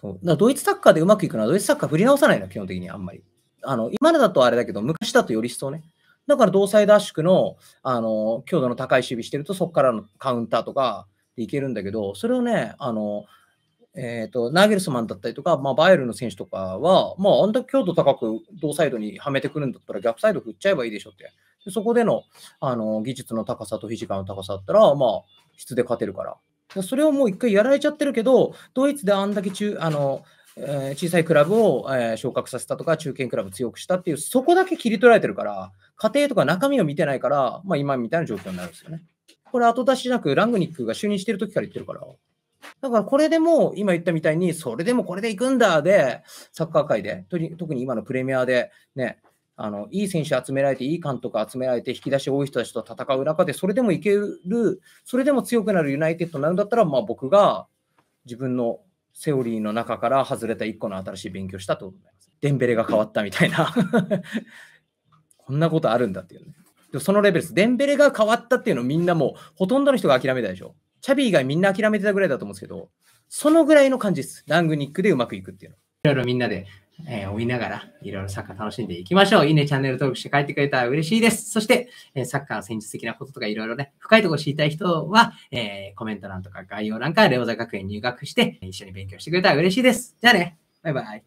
そうだドイツサッカーでうまくいくのは、ドイツサッカー振り直さないの、基本的にあんまり。あの今だとあれだけど、昔だとより一層ね。だから同サイド圧縮のあの強度の高い守備してると、そこからのカウンターとかでいけるんだけど、それをね、あのえーと、とナーゲルスマンだったりとか、まあ、バイエルの選手とかは、まあ、あんだけ強度高く同サイドにはめてくるんだったら、逆サイド振っちゃえばいいでしょって。でそこでのあの技術の高さとフィジカルの高さだったら、まあ、質で勝てるから。それをもう一回やられちゃってるけど、ドイツであんだけ中、あの、えー、小さいクラブを、えー、昇格させたとか、中堅クラブ強くしたっていう、そこだけ切り取られてるから、家庭とか中身を見てないから、まあ、今みたいな状況になるんですよね。これ後出しなく、ラングニックが就任してる時から言ってるから。だからこれでも、今言ったみたいに、それでもこれで行くんだで、サッカー界で、特に今のプレミアで、ね、あのいい選手集められて、いい監督集められて、引き出し多い人たちと戦う中で、それでもいける、それでも強くなるユナイテッドなんだったら、まあ、僕が自分のセオリーの中から外れた1個の新しい勉強したと思います。デンベレが変わったみたいな こんなことあるんだっていうね。でそのレベルです。デンベレが変わったっていうのみんなもう、ほとんどの人が諦めたでしょ。チャビ以外みんな諦めてたぐらいだと思うんですけど、そのぐらいの感じです。ラングニックでうまくいくっていうの。いろいろみんなでえー、追いながら、いろいろサッカー楽しんでいきましょう。いいね、チャンネル登録して帰ってくれたら嬉しいです。そして、えー、サッカーの戦術的なこととかいろいろね、深いところ知りたい人は、えー、コメント欄とか概要欄からレオザ学園入学して、一緒に勉強してくれたら嬉しいです。じゃあね、バイバイ。